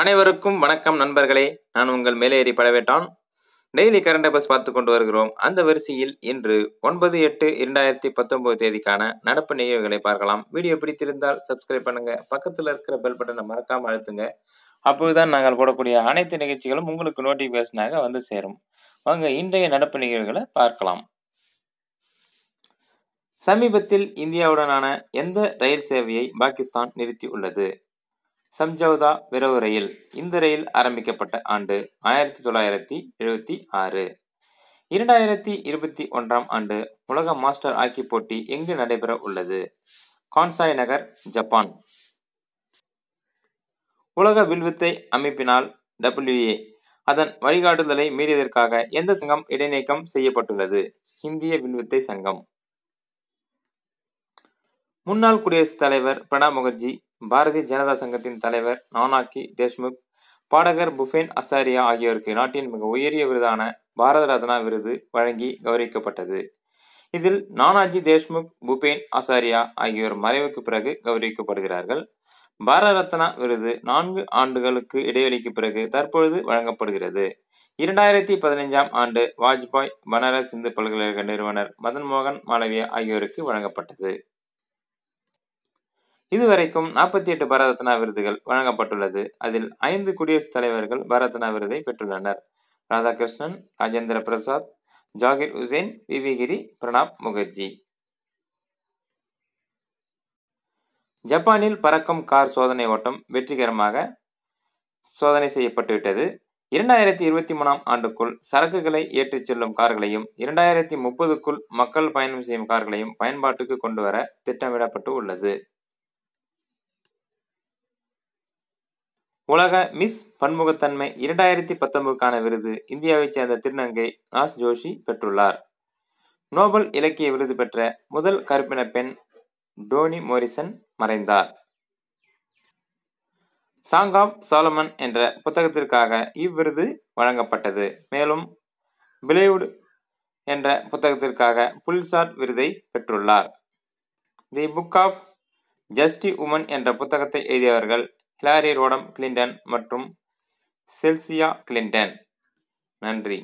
அனைவருக்கும் வணக்கம் நண்பர்களே நான் உங்கள் மேலேறி படவேட்டான் டெய்லி கரண்ட் அஃபேர்ஸ் பார்த்து கொண்டு வருகிறோம் அந்த வரிசையில் இன்று ஒன்பது எட்டு இரண்டாயிரத்தி பத்தொன்பது தேதிக்கான நடப்பு நிகழ்வுகளை பார்க்கலாம் வீடியோ பிடித்திருந்தால் சப்ஸ்கிரைப் பண்ணுங்க பக்கத்தில் இருக்கிற பெல் பட்டனை மறக்காமல் அழுத்துங்க அப்போதுதான் நாங்கள் போடக்கூடிய அனைத்து நிகழ்ச்சிகளும் உங்களுக்கு நோட்டிஃபிகேஷனாக வந்து சேரும் வாங்க இன்றைய நடப்பு நிகழ்வுகளை பார்க்கலாம் சமீபத்தில் இந்தியாவுடனான எந்த ரயில் சேவையை பாகிஸ்தான் நிறுத்தி உள்ளது சம்ஜௌதா விரைவு ரயில் இந்த ரயில் ஆரம்பிக்கப்பட்ட ஆண்டு ஆயிரத்தி தொள்ளாயிரத்தி எழுபத்தி ஆறு இரண்டாயிரத்தி இருபத்தி ஒன்றாம் ஆண்டு உலக மாஸ்டர் ஹாக்கி போட்டி எங்கு நடைபெற உள்ளது கான்சாய் நகர் ஜப்பான் உலக வில்வித்தை அமைப்பினால் டபிள்யூஏ அதன் வழிகாட்டுதலை மீறியதற்காக எந்த சங்கம் இடைநீக்கம் செய்யப்பட்டுள்ளது இந்திய வில்வித்தை சங்கம் முன்னாள் குடியரசுத் தலைவர் பிரணாப் முகர்ஜி பாரதிய ஜனதா சங்கத்தின் தலைவர் நானாக்கி தேஷ்முக் பாடகர் புஃபேன் அசாரியா ஆகியோருக்கு நாட்டின் மிக உயரிய விருதான பாரத ரத்னா விருது வழங்கி கௌரவிக்கப்பட்டது இதில் நானாஜி தேஷ்முக் புபேன் ஆசாரியா ஆகியோர் மறைவுக்கு பிறகு கௌரவிக்கப்படுகிறார்கள் பாரத ரத்னா விருது நான்கு ஆண்டுகளுக்கு இடைவெளிக்கு பிறகு தற்பொழுது வழங்கப்படுகிறது இரண்டாயிரத்தி பதினைஞ்சாம் ஆண்டு வாஜ்பாய் பனாரஸ் இந்து பல்கலைக்கழக நிறுவனர் மதன் மோகன் மாளவியா ஆகியோருக்கு வழங்கப்பட்டது இதுவரைக்கும் நாற்பத்தி எட்டு பாரதத்னா விருதுகள் வழங்கப்பட்டுள்ளது அதில் ஐந்து குடியரசுத் தலைவர்கள் பாரத்னா விருதை பெற்றுள்ளனர் ராதாகிருஷ்ணன் ராஜேந்திர பிரசாத் ஜாகிர் உசேன் விவிகிரி பிரணாப் முகர்ஜி ஜப்பானில் பறக்கும் கார் சோதனை ஓட்டம் வெற்றிகரமாக சோதனை செய்யப்பட்டுவிட்டது இரண்டாயிரத்தி இருபத்தி மூணாம் ஆண்டுக்குள் சரக்குகளை ஏற்றிச் செல்லும் கார்களையும் இரண்டாயிரத்தி முப்பதுக்குள் மக்கள் பயணம் செய்யும் கார்களையும் பயன்பாட்டுக்கு கொண்டு வர திட்டமிடப்பட்டு உள்ளது உலக மிஸ் பன்முகத்தன்மை இரண்டாயிரத்தி பத்தொன்பதுக்கான விருது இந்தியாவைச் சேர்ந்த திருநங்கை நாஸ் ஜோஷி பெற்றுள்ளார் நோபல் இலக்கிய விருது பெற்ற முதல் கருப்பின பெண் டோனி மோரிசன் மறைந்தார் சாங் ஆஃப் சாலமன் என்ற புத்தகத்திற்காக இவ்விருது வழங்கப்பட்டது மேலும் பிலேவுட் என்ற புத்தகத்திற்காக புல்சார் விருதை பெற்றுள்ளார் தி புக் ஆஃப் ஜஸ்டி உமன் என்ற புத்தகத்தை எழுதியவர்கள் ஹிலாரி ரோடம் கிளின்டன் மற்றும் செல்சியா கிளின்டன் நன்றி